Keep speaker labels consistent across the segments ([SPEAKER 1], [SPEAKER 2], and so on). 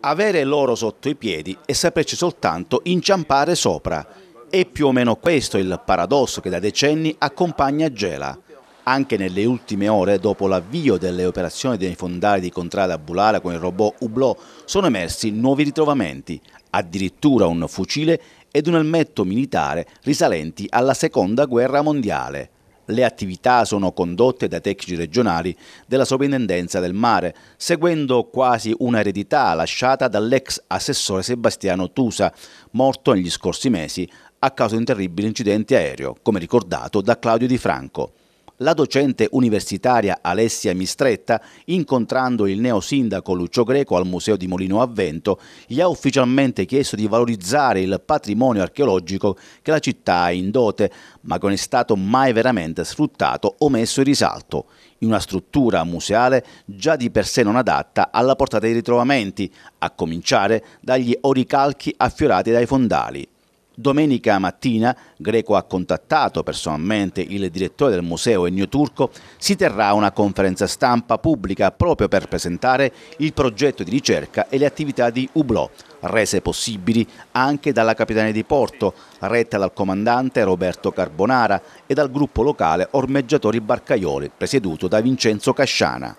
[SPEAKER 1] avere l'oro sotto i piedi e saperci soltanto inciampare sopra. È più o meno questo il paradosso che da decenni accompagna Gela. Anche nelle ultime ore, dopo l'avvio delle operazioni dei fondali di Contrada a Bulara con il robot Hublot, sono emersi nuovi ritrovamenti, addirittura un fucile ed un elmetto militare risalenti alla Seconda Guerra Mondiale. Le attività sono condotte dai tecnici regionali della Sovrintendenza del Mare, seguendo quasi un'eredità lasciata dall'ex assessore Sebastiano Tusa, morto negli scorsi mesi a causa di un terribile incidente aereo, come ricordato da Claudio Di Franco. La docente universitaria Alessia Mistretta, incontrando il neo sindaco Lucio Greco al Museo di Molino a Vento, gli ha ufficialmente chiesto di valorizzare il patrimonio archeologico che la città ha in dote, ma che non è stato mai veramente sfruttato o messo in risalto, in una struttura museale già di per sé non adatta alla portata dei ritrovamenti, a cominciare dagli oricalchi affiorati dai fondali. Domenica mattina Greco ha contattato personalmente il direttore del museo Ennio Turco, si terrà una conferenza stampa pubblica proprio per presentare il progetto di ricerca e le attività di Ublò, rese possibili anche dalla Capitania di Porto, retta dal comandante Roberto Carbonara e dal gruppo locale Ormeggiatori Barcaioli, presieduto da Vincenzo Casciana.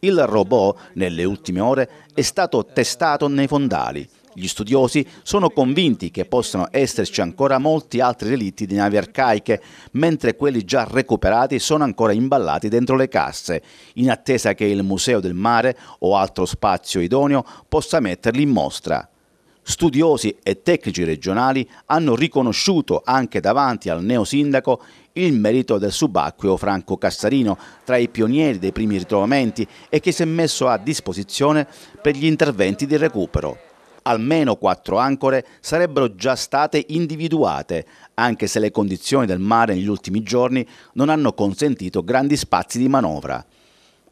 [SPEAKER 1] Il robot, nelle ultime ore, è stato testato nei fondali, gli studiosi sono convinti che possano esserci ancora molti altri relitti di navi arcaiche, mentre quelli già recuperati sono ancora imballati dentro le casse, in attesa che il Museo del Mare o altro spazio idoneo possa metterli in mostra. Studiosi e tecnici regionali hanno riconosciuto anche davanti al neosindaco il merito del subacqueo Franco Cassarino, tra i pionieri dei primi ritrovamenti e che si è messo a disposizione per gli interventi di recupero. Almeno quattro ancore sarebbero già state individuate, anche se le condizioni del mare negli ultimi giorni non hanno consentito grandi spazi di manovra.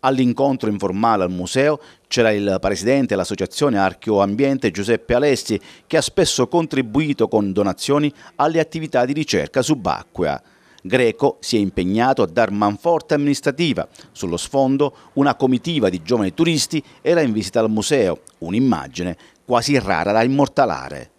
[SPEAKER 1] All'incontro informale al museo c'era il presidente dell'associazione Archeo Ambiente Giuseppe Alessi che ha spesso contribuito con donazioni alle attività di ricerca subacquea. Greco si è impegnato a dar manforte amministrativa. Sullo sfondo una comitiva di giovani turisti era in visita al museo, un'immagine quasi rara da immortalare.